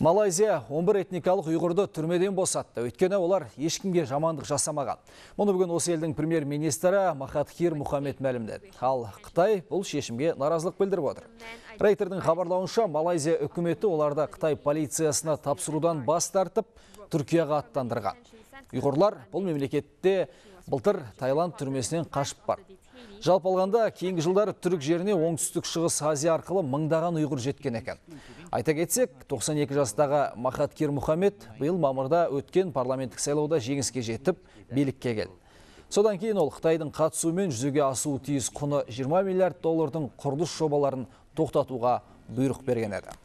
Малайзия 11 этникалық ұйғырды түрмеден босатты. Өйткені олар ешкімге жамандық жасамаған. Мұны бүгін осы елдің премьер-министері Махатхир Мұхаммед мәлімдеді. Ал Қытай бұл шешімге наразылық білдіріп отыр. Рейтердің хабарлауынша Малайзия үкіметі оларды Қытай полициясына тапсырудан бас тартып, Түркияға аттандырған. Ұйғырлар бұл мемлекетте бұлтыр Таиланд түрмесінен қашып бар жалпы алғанда кейінгі жылдар түрік жеріне оңтүстік шығыс азия арқылы мыңдаған ұйғыр жеткен екен айта кетсек 92 жастағы Махаткер мұхаммед бұл мамырда өткен парламенттік сайлауда жеңіске жетіп белікке келді содан кейін ол қытайдың қатысуымен жүзеге асуы тиіс құны 20 миллиард доллардың құрылыс жобаларын тоқтатуға бұйрық берген еді